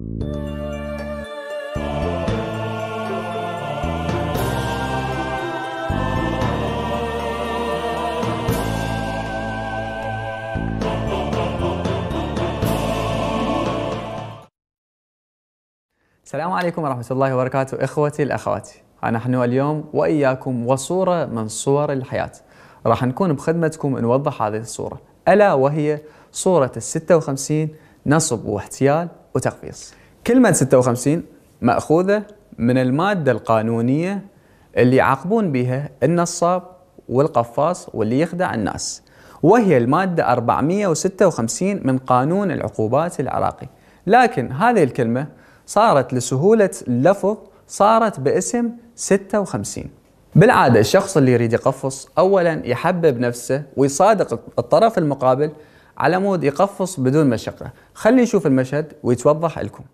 السلام عليكم ورحمة الله وبركاته إخوتي الأخواتي نحن اليوم وإياكم وصورة من صور الحياة راح نكون بخدمتكم نوضح هذه الصورة ألا وهي صورة ال 56 نصب واحتيال وتقفيص كلمة 56 مأخوذة من المادة القانونية اللي يعاقبون بها النصاب والقفاص واللي يخدع الناس وهي المادة 456 من قانون العقوبات العراقي لكن هذه الكلمة صارت لسهولة اللفظ صارت باسم 56 بالعادة الشخص اللي يريد يقفص أولا يحبب نفسه ويصادق الطرف المقابل على مود يقفص بدون مشقة خلي نشوف المشهد ويتوضح لكم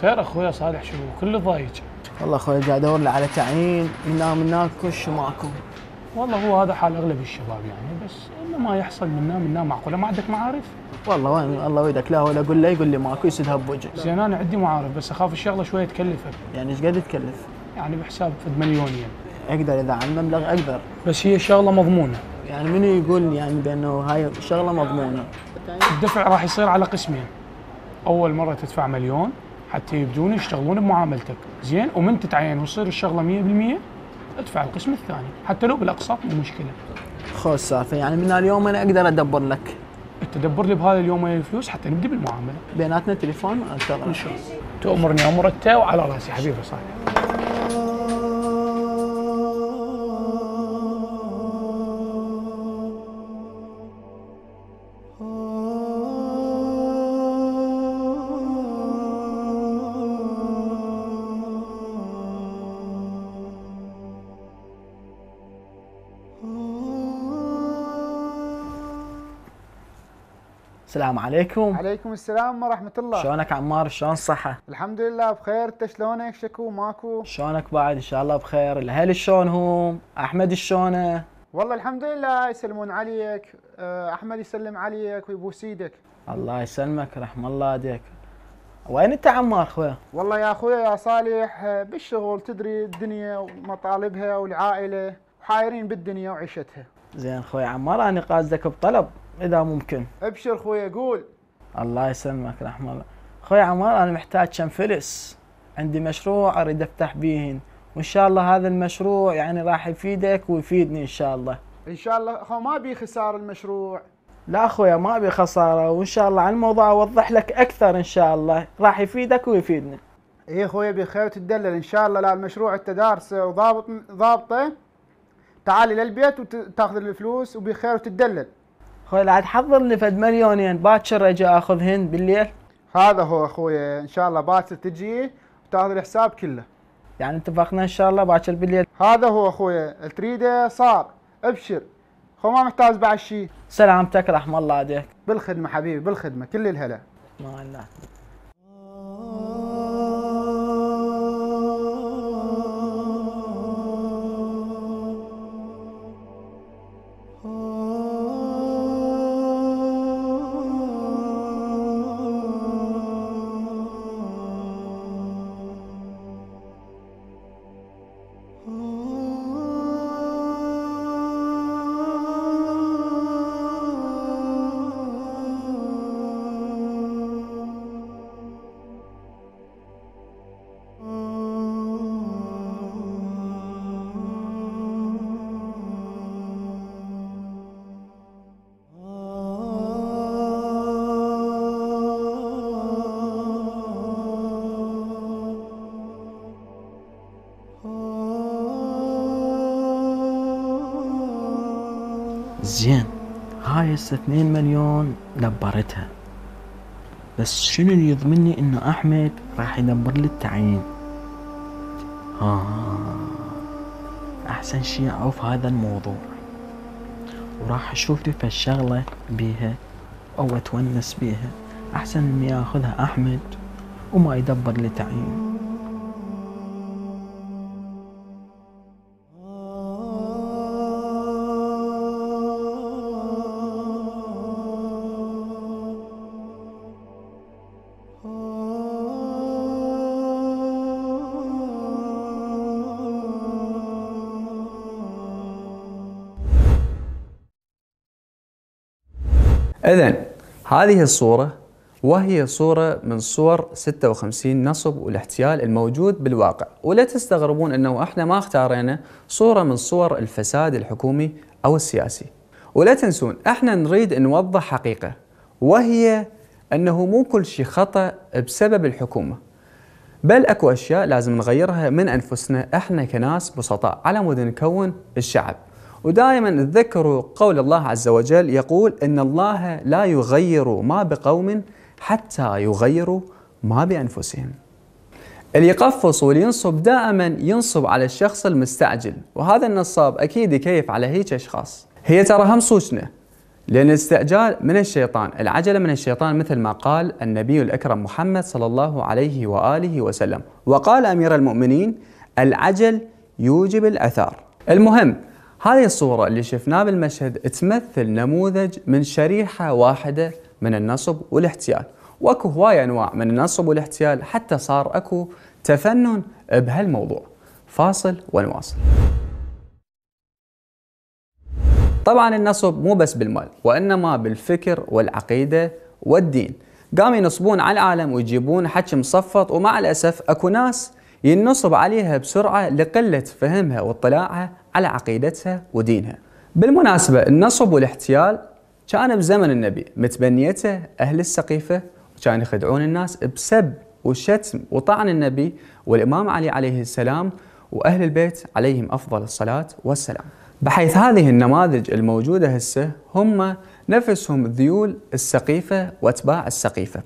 خير اخويا صالح شو كله ضايج والله اخوي قاعد ادور على تعيين من هناك كش ماكو والله هو هذا حال اغلب الشباب يعني بس انه ما يحصل منا منا معقوله ما عندك معارف؟ والله وين الله ويدك لا ولا اقول له يقول لي ماكو يسدها بوجهك زين انا عندي معارف بس اخاف الشغله شويه تكلفك يعني ايش قد تكلف؟ يعني بحساب فد مليون يعني. اقدر اذا عن مبلغ اقدر بس هي شغله مضمونه يعني منو يقول يعني بانه هاي شغله مضمونه؟ الدفع راح يصير على قسمين اول مره تدفع مليون حتى يبدون يشتغلون بمعاملتك زين ومن تتعين وتصير الشغله 100% ادفع القسم الثاني حتى لو بالاقساط مو مشكله خوش سالفه يعني من اليوم انا اقدر ادبر لك التدبر لي بهذا اليوم الفلوس حتى نبدا بالمعامله بيناتنا تليفون ان شاء الله تؤمرني امرك وعلى راسي حبيبي صاحبي السلام عليكم عليكم السلام ورحمة الله شلونك عمار شلون الصحة؟ الحمد لله بخير انت شلونك شكو ماكو؟ شلونك بعد ان شاء الله بخير الاهل شلون هم؟ احمد شلونه؟ والله الحمد لله يسلمون عليك آه، احمد يسلم عليك ويبوس ايدك الله يسلمك رحم الله ديك وين انت عمار اخويا؟ والله يا اخويا يا صالح آه، بالشغل تدري الدنيا ومطالبها والعائله وحايرين بالدنيا وعيشتها زين اخوي عمار انا قاصدك بطلب اذا ممكن ابشر خويا قول الله يسلمك الله خويا عمار انا محتاج كم فلس عندي مشروع اريد افتح بيهن وان شاء الله هذا المشروع يعني راح يفيدك ويفيدني ان شاء الله ان شاء الله اخو ما بي خساره المشروع لا اخويا ما بي خساره وان شاء الله على الموضوع اوضح لك اكثر ان شاء الله راح يفيدك ويفيدني اي اخويا بخير تدلل ان شاء الله لا المشروع انت دارسه وضابط ضابطه تعالي للبيت وتاخذ الفلوس وبخير وتدلل خوي لا تحضر لي فد مليونين باكر اجي اخذهن بالليل هذا هو اخويا ان شاء الله باكر تجي وتاخذ الحساب كله يعني اتفقنا ان شاء الله باكر بالليل هذا هو اخويا تريده صار ابشر خو ما محتاج بعد شيء سلامتك رحم الله عليك بالخدمه حبيبي بالخدمه كل الهلا ما الله زين هاي هسه 2 مليون دبرتها بس شنو اللي يضمني انه احمد راح يدبر لي التعيين آه. احسن شي اعرف هذا الموضوع وراح اشوف لي فالشغلة بيها او اتونس بيها احسن اني ياخذها احمد وما يدبر لي تعيين إذا هذه الصورة وهي صورة من صور 56 نصب والاحتيال الموجود بالواقع ولا تستغربون أنه إحنا ما اختارينا صورة من صور الفساد الحكومي أو السياسي ولا تنسون إحنا نريد نوضح حقيقة وهي أنه مو كل شيء خطأ بسبب الحكومة بل أكو أشياء لازم نغيرها من أنفسنا إحنا كناس بسطاء على مود نكون الشعب ودائما تذكروا قول الله عز وجل يقول إن الله لا يغير ما بقوم حتى يغيروا ما بأنفسهم اللي يقفص واللي ينصب دائما ينصب على الشخص المستعجل وهذا النصاب أكيد يكيف على هيك أشخاص هي ترى هم صوتنا لأن الاستعجال من الشيطان العجلة من الشيطان مثل ما قال النبي الأكرم محمد صلى الله عليه وآله وسلم وقال أمير المؤمنين العجل يوجب الأثار المهم هذه الصورة اللي شفناها بالمشهد تمثل نموذج من شريحة واحدة من النصب والاحتيال واكو هواي انواع من النصب والاحتيال حتى صار اكو تفنن بهالموضوع فاصل ونواصل طبعا النصب مو بس بالمال وانما بالفكر والعقيده والدين قام ينصبون على العالم ويجيبون حكي مصفط ومع الاسف اكو ناس ينصب عليها بسرعة لقلة فهمها واطلاعها على عقيدتها ودينها بالمناسبة النصب والاحتيال كان بزمن النبي متبنيته أهل السقيفة وكان يخدعون الناس بسب وشتم وطعن النبي والإمام علي عليه السلام وأهل البيت عليهم أفضل الصلاة والسلام بحيث هذه النماذج الموجودة هسه هم نفسهم ذيول السقيفة وأتباع السقيفة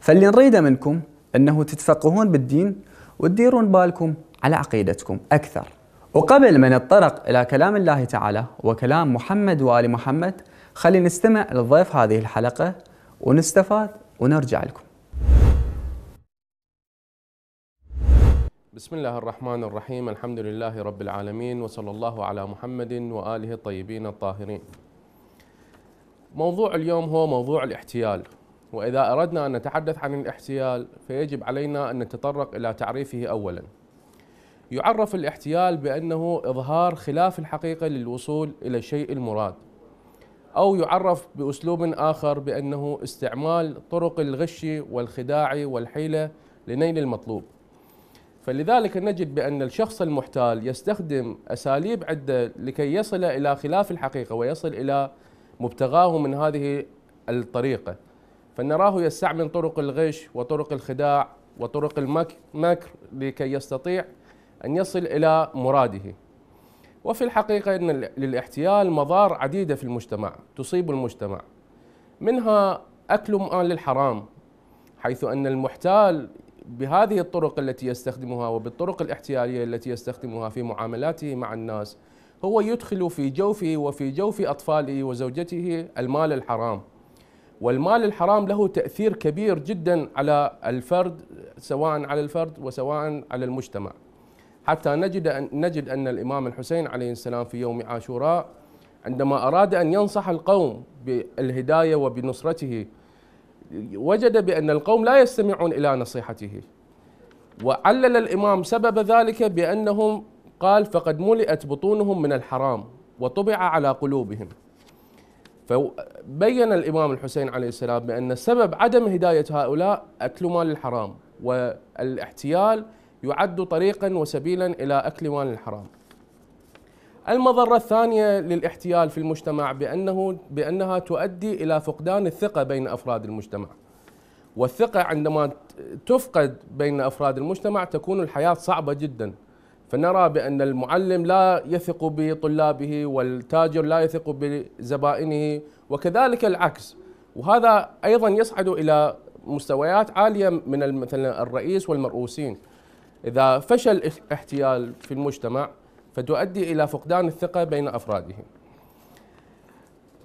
فاللي نريده منكم أنه تتفقهون بالدين وتديرون بالكم على عقيدتكم أكثر وقبل ما نتطرق إلى كلام الله تعالى وكلام محمد وآل محمد خلينا نستمع لضيف هذه الحلقة ونستفاد ونرجع لكم بسم الله الرحمن الرحيم الحمد لله رب العالمين وصلى الله على محمد وآله الطيبين الطاهرين موضوع اليوم هو موضوع الاحتيال وإذا أردنا أن نتحدث عن الاحتيال فيجب علينا أن نتطرق إلى تعريفه أولا يعرف الاحتيال بأنه إظهار خلاف الحقيقة للوصول إلى الشيء المراد أو يعرف بأسلوب آخر بأنه استعمال طرق الغش والخداع والحيلة لنيل المطلوب فلذلك نجد بأن الشخص المحتال يستخدم أساليب عدة لكي يصل إلى خلاف الحقيقة ويصل إلى مبتغاه من هذه الطريقة فنراه يستعمل طرق الغش وطرق الخداع وطرق المكر لكي يستطيع أن يصل إلى مراده وفي الحقيقة أن للاحتيال مضار عديدة في المجتمع تصيب المجتمع منها أكل مال الحرام حيث أن المحتال بهذه الطرق التي يستخدمها وبالطرق الاحتيالية التي يستخدمها في معاملاته مع الناس هو يدخل في جوفه وفي جوف أطفاله وزوجته المال الحرام والمال الحرام له تأثير كبير جدا على الفرد سواء على الفرد وسواء على المجتمع حتى نجد أن, نجد أن الإمام الحسين عليه السلام في يوم عاشوراء عندما أراد أن ينصح القوم بالهداية وبنصرته وجد بأن القوم لا يستمعون إلى نصيحته وعلل الإمام سبب ذلك بأنهم قال فقد ملئت بطونهم من الحرام وطبع على قلوبهم فبين الإمام الحسين عليه السلام بأن سبب عدم هداية هؤلاء أكل مال الحرام والاحتيال يعد طريقا وسبيلا إلى أكل مال الحرام المضرة الثانية للاحتيال في المجتمع بأنه بأنها تؤدي إلى فقدان الثقة بين أفراد المجتمع والثقة عندما تفقد بين أفراد المجتمع تكون الحياة صعبة جدا فنرى بأن المعلم لا يثق بطلابه والتاجر لا يثق بزبائنه وكذلك العكس وهذا أيضا يصعد إلى مستويات عالية من مثلا الرئيس والمرؤوسين إذا فشل احتيال في المجتمع فتؤدي إلى فقدان الثقة بين أفراده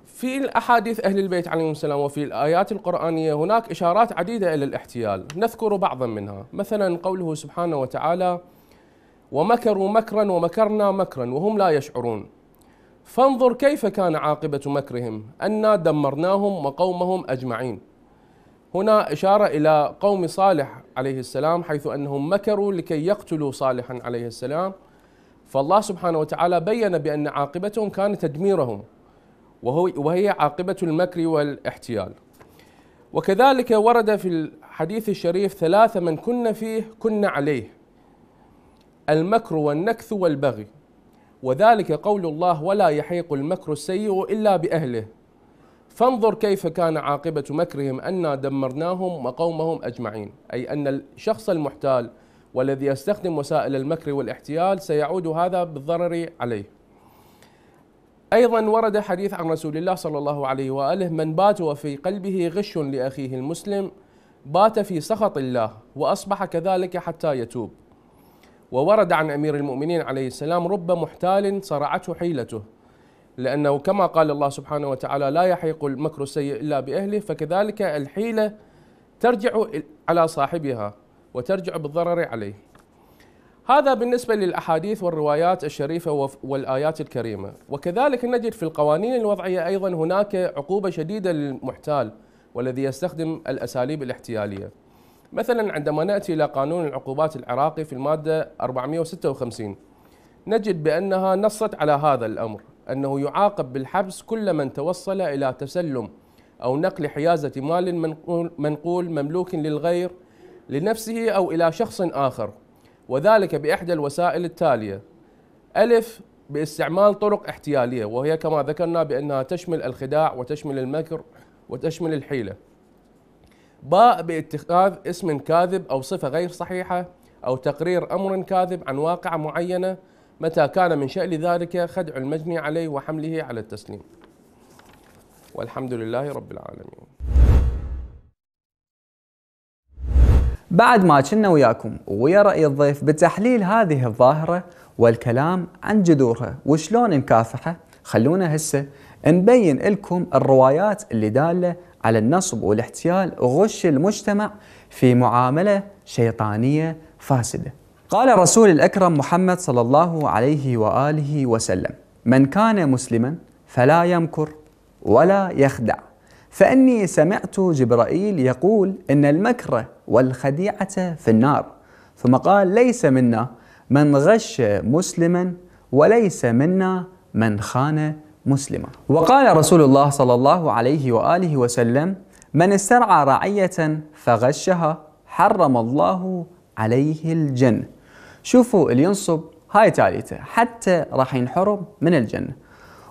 في الأحاديث أهل البيت عليهم السلام وفي الآيات القرآنية هناك إشارات عديدة إلى الاحتيال نذكر بعضا منها مثلا قوله سبحانه وتعالى ومكروا مكرا ومكرنا مكرا وهم لا يشعرون فانظر كيف كان عاقبة مكرهم أنا دمرناهم وقومهم أجمعين هنا إشارة إلى قوم صالح عليه السلام حيث أنهم مكروا لكي يقتلوا صالحا عليه السلام فالله سبحانه وتعالى بين بأن عاقبتهم كان تدميرهم وهو وهي عاقبة المكر والاحتيال وكذلك ورد في الحديث الشريف ثلاثة من كنا فيه كنا عليه المكر والنكث والبغي وذلك قول الله ولا يحيق المكر السيء إلا بأهله فانظر كيف كان عاقبة مكرهم أنا دمرناهم وقومهم أجمعين أي أن الشخص المحتال والذي يستخدم وسائل المكر والاحتيال سيعود هذا بالضرر عليه أيضا ورد حديث عن رسول الله صلى الله عليه وآله من بات وفي قلبه غش لأخيه المسلم بات في سخط الله وأصبح كذلك حتى يتوب وورد عن أمير المؤمنين عليه السلام رب محتال صرعته حيلته لأنه كما قال الله سبحانه وتعالى لا يحيق المكر السيء إلا بأهله فكذلك الحيلة ترجع على صاحبها وترجع بالضرر عليه هذا بالنسبة للأحاديث والروايات الشريفة والآيات الكريمة وكذلك نجد في القوانين الوضعية أيضا هناك عقوبة شديدة للمحتال والذي يستخدم الأساليب الاحتيالية مثلا عندما ناتي الى قانون العقوبات العراقي في الماده 456 نجد بانها نصت على هذا الامر انه يعاقب بالحبس كل من توصل الى تسلم او نقل حيازه مال منقول, مملوك للغير لنفسه او الى شخص اخر وذلك باحدى الوسائل التاليه الف باستعمال طرق احتياليه وهي كما ذكرنا بانها تشمل الخداع وتشمل المكر وتشمل الحيله باء باتخاذ اسم كاذب أو صفة غير صحيحة أو تقرير أمر كاذب عن واقعة معينة متى كان من شأن ذلك خدع المجني عليه وحمله على التسليم والحمد لله رب العالمين بعد ما كنا وياكم ويا رأي الضيف بتحليل هذه الظاهرة والكلام عن جذورها وشلون نكافحه خلونا هسه نبين لكم الروايات اللي دالة على النصب والاحتيال وغش المجتمع في معاملة شيطانية فاسدة قال رسول الأكرم محمد صلى الله عليه وآله وسلم من كان مسلما فلا يمكر ولا يخدع فاني سمعت جبرائيل يقول ان المكر والخديعه في النار ثم قال ليس منا من غش مسلما وليس منا من خان مسلمة وقال رسول الله صلى الله عليه وآله وسلم من استرعى رعية فغشها حرم الله عليه الجنة شوفوا اللي ينصب هاي تاليته حتى راح ينحرم من الجنة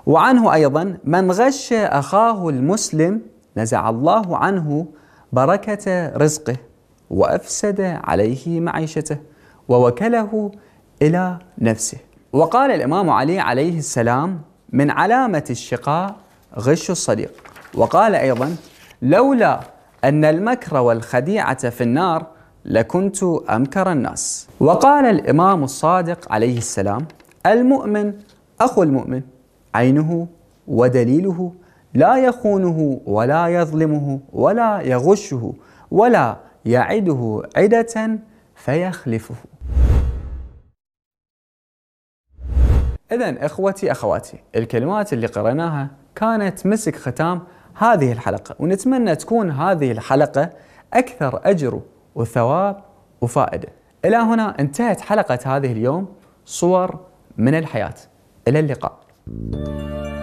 وعنه أيضا من غش أخاه المسلم نزع الله عنه بركة رزقه وأفسد عليه معيشته ووكله إلى نفسه وقال الإمام علي عليه السلام من علامة الشقاء غش الصديق وقال أيضا لولا أن المكر والخديعة في النار لكنت أمكر الناس وقال الإمام الصادق عليه السلام المؤمن أخو المؤمن عينه ودليله لا يخونه ولا يظلمه ولا يغشه ولا يعده عدة فيخلفه إذا إخوتي أخواتي الكلمات اللي قرأناها كانت مسك ختام هذه الحلقة ونتمنى تكون هذه الحلقة أكثر أجر وثواب وفائدة إلى هنا انتهت حلقة هذه اليوم صور من الحياة إلى اللقاء thank you